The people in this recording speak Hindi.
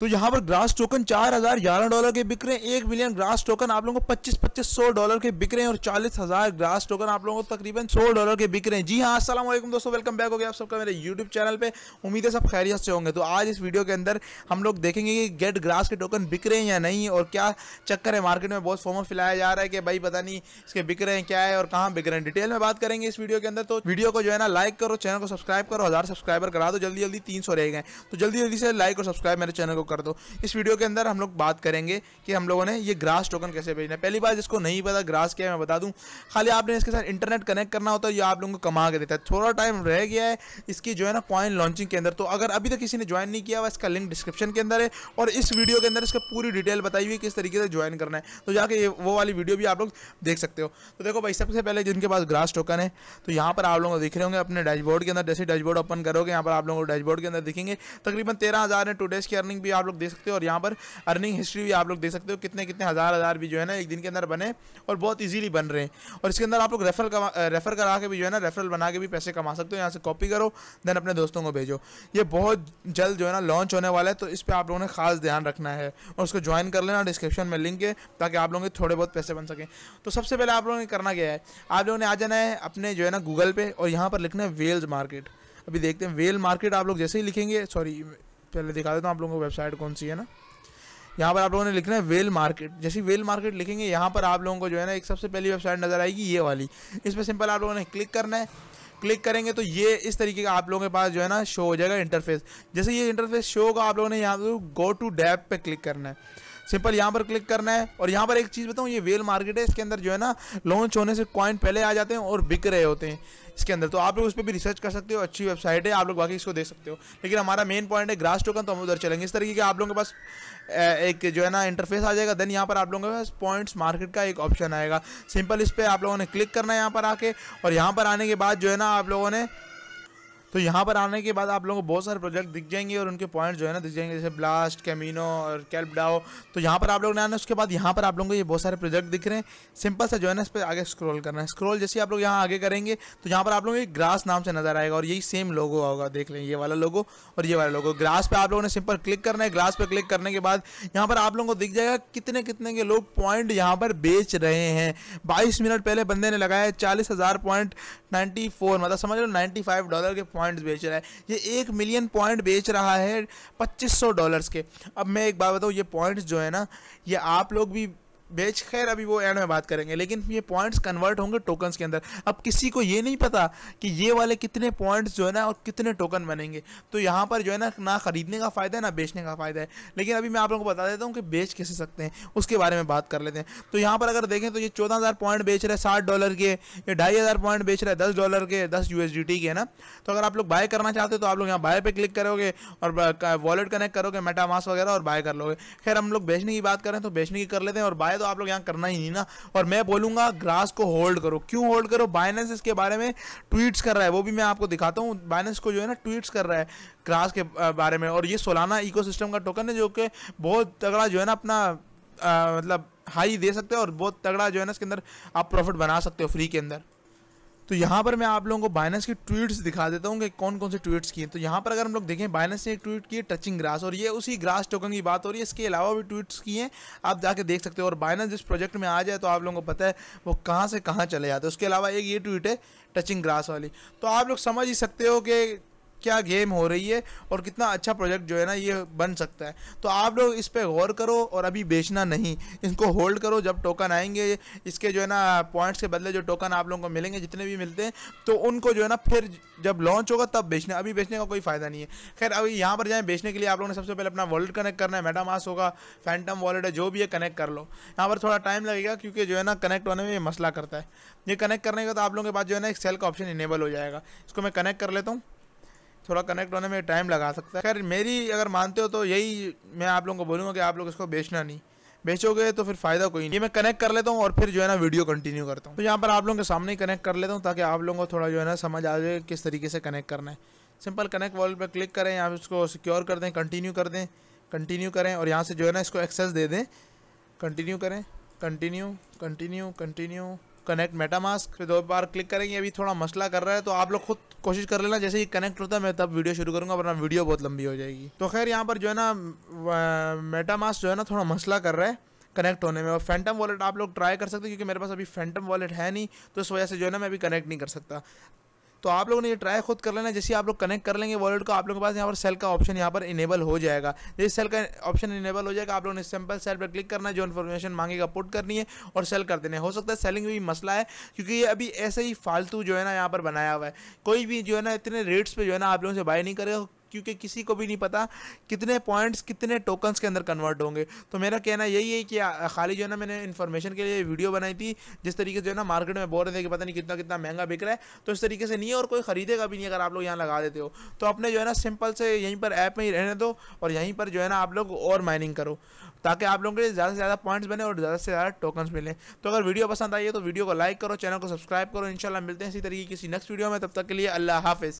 तो यहाँ पर ग्रास टोकन चार हजार ग्यारह डॉलर के बिक रहे हैं एक मिलियन ग्रास टोकन आप लोगों को पच्चीस पच्चीस सौ डॉलर के बिक रहे हैं और चालीस हजार ग्रास टोकन आप लोगों को तकरीबन सौ डॉलर के बिक रहे हैं जी हाँ असल दोस्तों वेलकम बैक हो गया आप सबका मेरे यूट्यूब चैनल पे उम्मीद है सब खैरियत से होंगे तो आज इस वीडियो के अंदर हम लोग देखेंगे कि गेट ग्रास के टोकन बिक रहे हैं या नहीं और क्या चक्कर है मार्केट में बहुत फॉर्मर फैलाया जा रहा है कि भाई पता नहीं इसके बिक रहे हैं क्या है और कहाँ बिक रहे हैं डिटेल में बात करेंगे इस वीडियो के अंदर तो वीडियो को जो है ना लाइक करो चैनल को सब्सक्राइब करो हज़ार सब्सक्राइबर करा दो जल्दी जल्दी तीन सौ रह गए तो जल्दी जल्दी से लाइक और सब्सक्राइब मेरे चैनल को कर दो इस वीडियो के अंदर हम लोग बात करेंगे कि हम लोगों ने ये ग्रास टोकन कैसे भेजना है पहली बार जिसको नहीं पता ग्रास क्या है मैं बता दूँ खाली आपने इसके साथ इंटरनेट कनेक्ट करना होता है या आप लोगों को कमा के देता है थोड़ा टाइम रह गया है इसकी जो है ना कॉइन लॉन्चिंग के अंदर तो अगर अभी तक किसी ने ज्वाइन नहीं किया हुआ इसका लिंक डिस्क्रिप्शन के अंदर है और इस वीडियो के अंदर इसका पूरी डिटेल बताई हुई किस तरीके से ज्वाइन करना है तो जाके वो वाली वीडियो भी आप लोग देख सकते हो तो देखो भाई सबसे पहले जिनके पास ग्रास टोकन है तो यहाँ पर आप लोग दिख रहे होंगे अपने डैशबोर्ड के अंदर जैसे डैशबोर्ड ओपन करोगे यहाँ पर आप लोगों को डैशबोर्ड के अंदर दिखेंगे तकरीबन तेरह हज़ार है टू डेज की अर्निंग भी आप लोग देख सकते हो और यहाँ पर अर्निंग हिस्ट्री भी आप लोग देख सकते हो कितने कितने हज़ार हज़ार भी जो है ना एक दिन के अंदर बने और बहुत ईजिली बन रहे हैं और इसके अंदर आप लोग रेफर कमा रेफर करा के भी जो है ना रेफरल बना के भी पैसे कमा सकते हो यहाँ से कॉपी करो देन अपने दोस्तों को भेजो ये बहुत जल्द जो है ना लॉन्च होने वाला है तो इस पर आप लोगों ने खास ध्यान रखना है और उसको ज्वाइन कर लेना डिस्क्रिप्शन में लिंक है ताकि आप लोगों के थोड़े बहुत पैसे बन सकें तो सबसे पहले आप लोगों ने करना क्या है आप लोगों ने आ जाना है अपने जो है ना गूगल पे और यहाँ पर लिखना है वेल्स मार्केट अभी देखते हैं वेल मार्केट आप लोग जैसे ही लिखेंगे सॉरी पहले दिखा देता हूँ आप लोगों को वेबसाइट कौन सी है ना यहाँ पर आप लोगों ने लिखना है वेल मार्केट जैसे वेल मार्केट लिखेंगे यहाँ पर आप लोगों को जो है ना एक सबसे पहली वेबसाइट नज़र आएगी ये वाली इस पर सिंपल आप लोगों ने क्लिक करना है क्लिक करेंगे तो ये इस तरीके का आप लोगों के पास जो है ना शो हो जाएगा इंटरफेस जैसे ये इंटरफेस शो होगा आप लोगों ने यहाँ पर गो टू डैप पर क्लिक करना है सिंपल यहाँ पर क्लिक करना है और यहाँ पर एक चीज़ बताऊँ ये वेल मार्केट है इसके अंदर जो है ना लॉन्च होने से कॉइन पहले आ जाते हैं और बिक रहे होते हैं इसके अंदर तो आप लोग उस पर भी रिसर्च कर सकते हो अच्छी वेबसाइट है आप लोग बाकी इसको देख सकते हो लेकिन हमारा मेन पॉइंट है ग्रास टोकन तो हम उधर चलेंगे इस तरीके के आप लोगों के पास एक जो है ना इंटरफेस आ जाएगा देन यहाँ पर आप लोगों के पास पॉइंट्स मार्केट का एक ऑप्शन आएगा सिंपल इस पर आप लोगों ने क्लिक करना है यहाँ पर आके और यहाँ पर आने के बाद जो है ना आप लोगों ने तो यहाँ पर आने के बाद आप लोगों को बहुत सारे प्रोजेक्ट दिख जाएंगे और उनके पॉइंट जो है ना दिख जाएंगे जैसे ब्लास्ट कैमिनो और कैल्पडाओ तो यहाँ पर आप लोग ने आना उसके बाद यहाँ पर आप लोगों को ये बहुत सारे प्रोजेक्ट दिख रहे हैं सिंपल सा जो है ना इस पर आगे स्क्रॉल करना है स्क्रॉल जैसे आप लोग यहाँ आगे करेंगे तो यहाँ पर आप लोगों को ग्रास नाम से नजर आएगा और यही सेम लोगो होगा देख लें ये वाला लोगो और ये वाला लोगो ग्रास पर आप लोगों ने सिंपल क्लिक करना है ग्रास पर क्लिक करने के बाद यहाँ पर आप लोगों को दिख जाएगा कितने कितने के लोग पॉइंट यहाँ पर बेच रहे हैं बाईस मिनट पहले बंदे ने लगाया चालीस पॉइंट नाइन्टी मतलब समझ लो नाइन्टी डॉलर के पॉइंट्स बेच रहा है ये एक मिलियन पॉइंट बेच रहा है पच्चीस सौ डॉलर्स के अब मैं एक बात बताऊँ ये पॉइंट्स जो है ना ये आप लोग भी बेच खैर अभी वो एंड में बात करेंगे लेकिन ये पॉइंट्स कन्वर्ट होंगे टोकन्स के अंदर अब किसी को ये नहीं पता कि ये वाले कितने पॉइंट्स जो है ना और कितने टोकन बनेंगे तो यहाँ पर जो है ना ना ख़रीदने का फ़ायदा है ना बेचने का फ़ायदा है लेकिन अभी मैं आप लोगों को बता देता हूँ कि बेच कैसे सकते हैं उसके बारे में बात कर लेते हैं तो यहाँ पर अगर देखें तो ये चौदह पॉइंट बेच रहे हैं साठ डॉलर के ये ढाई पॉइंट बेच रहे हैं दस डॉलर के दस यू के है ना तो अगर आप लोग बाय करना चाहते हो तो आप लोग यहाँ बाय पर क्लिक करोगे और वॉलेट कनेक्ट करोगे मेटामास वगैरह और बाय कर लोगे खैर हम लोग बेचने की बात करें तो बेचने की कर लेते हैं और बाय तो आप लोग यहाँ करना ही नहीं ना और मैं बोलूंगा ग्रास को होल्ड करो क्यों होल्ड करो बाइनेंस इसके बारे में ट्वीट्स कर रहा है वो भी मैं आपको दिखाता हूँ बाइनेंस को जो है ना ट्वीट्स कर रहा है ग्रास के बारे में और ये सोलाना इको का टोकन है जो कि बहुत तगड़ा जो है ना अपना मतलब हाई दे सकते हो और बहुत तगड़ा जो है ना इसके अंदर आप प्रॉफिट बना सकते हो फ्री के अंदर तो यहाँ पर मैं आप लोगों को बायनस की ट्वीट्स दिखा देता हूँ कि कौन कौन से ट्वीट्स किए तो यहाँ पर अगर हम लोग देखें बाइनस ने एक ट्वीट किए टचिंग ग्रास और ये उसी ग्रास टोकन की बात हो रही है इसके अलावा भी ट्वीट्स किए हैं आप जाके देख सकते हो और बाइनस जिस प्रोजेक्ट में आ जाए तो आप लोगों को पता है वो कहाँ से कहाँ चले जाते हैं उसके अलावा एक ये ट्वीट है टचिंग ग्रास वाली तो आप लोग समझ ही सकते हो कि क्या गेम हो रही है और कितना अच्छा प्रोजेक्ट जो है ना ये बन सकता है तो आप लोग इस पर गौर करो और अभी बेचना नहीं इनको होल्ड करो जब टोकन आएंगे इसके जो है ना पॉइंट्स के बदले जो टोकन आप लोगों को मिलेंगे जितने भी मिलते हैं तो उनको जो है ना फिर जब लॉन्च होगा तब बेचना अभी बेचने का कोई फ़ायदा नहीं है खैर अभी यहाँ पर जाएँ बेचने के लिए आप लोगों ने सबसे पहले अपना वॉलेट कनेक्ट करना है मेटामास होगा फैंटम वॉलेट है जो भी है कनेक्ट कर लो यहाँ पर थोड़ा टाइम लगेगा क्योंकि जो है ना कनेक्ट होने में ये मसला करता है ये कनेक्ट करने का तो आप लोगों के पास जो है ना एक सेल का ऑप्शन इनेबल हो जाएगा इसको मैं कनेक्ट कर लेता हूँ थोड़ा कनेक्ट होने में टाइम लगा सकता है खैर मेरी अगर मानते हो तो यही मैं आप लोगों को बोलूँगा कि आप लोग इसको बेचना नहीं बेचोगे तो फिर फायदा कोई नहीं मैं कनेक्ट कर लेता हूँ और फिर जो है ना वीडियो कंटिन्यू करता हूँ तो यहाँ पर आप लोगों के सामने ही कनेक्ट कर लेता हूँ ताकि आप लोगों को थोड़ा जो है ना समझ आ जाए किस तरीके से कनेक्ट करना है सिंपल कनेक्ट वॉल पर क्लिक करें यहाँ इसको सिक्योर कर दें कंटिन्यू कर दें कंटिन्यू करें और यहाँ से जो है ना इसको एक्सेस दे दें कंटिन्यू करें continue continue continue connect MetaMask दो बार क्लिक करेंगे अभी थोड़ा मसला कर रहा है तो आप लोग खुद कोशिश कर लेना जैसे ही कनेक्ट होता है मैं तब वीडियो शुरू करूंगा वरना वीडियो बहुत लंबी हो जाएगी तो खैर यहाँ पर जो है ना मेटामास्क जो है ना थोड़ा मसला कर रहा है कनेक्ट होने में और फैंटम वॉलेट आप लोग ट्राई कर सकते हैं क्योंकि मेरे पास अभी फैंटम वॉलेट है नहीं तो इस वजह से जो है ना मैं अभी कनेक्ट नहीं कर सकता तो आप लोगों ने ये ट्राई खुद कर लेना जैसे आप लोग कनेक्ट कर लेंगे वॉलेट को आप लोगों के पास यहाँ पर सेल का ऑप्शन यहाँ पर इनेबल हो जाएगा जैसे सेल का ऑप्शन इनेबल हो जाएगा आप लोगों ने सिंपल सेल पर क्लिक करना है जो इन्फॉर्मेशन मांगेगा पुट करनी है और सेल कर देना है हो सकता है सेलिंग भी मसला है क्योंकि ये अभी ऐसे ही फालतू जो है ना यहाँ पर बनाया हुआ है कोई भी जो है ना इतने रेट्स पर जो है ना आप लोगों से बाय नहीं करेगा क्योंकि किसी को भी नहीं पता कितने पॉइंट्स कितने टोकन्स के अंदर कन्वर्ट होंगे तो मेरा कहना यही है कि खाली जो है ना मैंने इन्फॉर्मेशन के लिए वीडियो बनाई थी जिस तरीके से जो है ना मार्केट में बोल रहे थे कि पता नहीं कितना कितना महंगा बिक रहा है तो इस तरीके से नहीं है और कोई खरीदेगा भी नहीं अगर आप लोग यहाँ लगा देते हो तो अपने जो है ना सिंपल से यहीं पर ऐप में ही रहने दो और यहीं पर जो है ना आप लोग और माइनिंग करो ताकि आप लोगों के लिए ज़्यादा से ज़्यादा पॉइंट्स बने और ज़्यादा से ज़्यादा टोकन्स मिलें तो अगर वीडियो पसंद आई है तो वीडियो को लाइक करो चैनल को सब्सक्राइब करो इंशाल्लाह मिलते हैं इसी तरीके किसी नेक्स्ट वीडियो में तब तक के लिए अल्लाह हाफिज़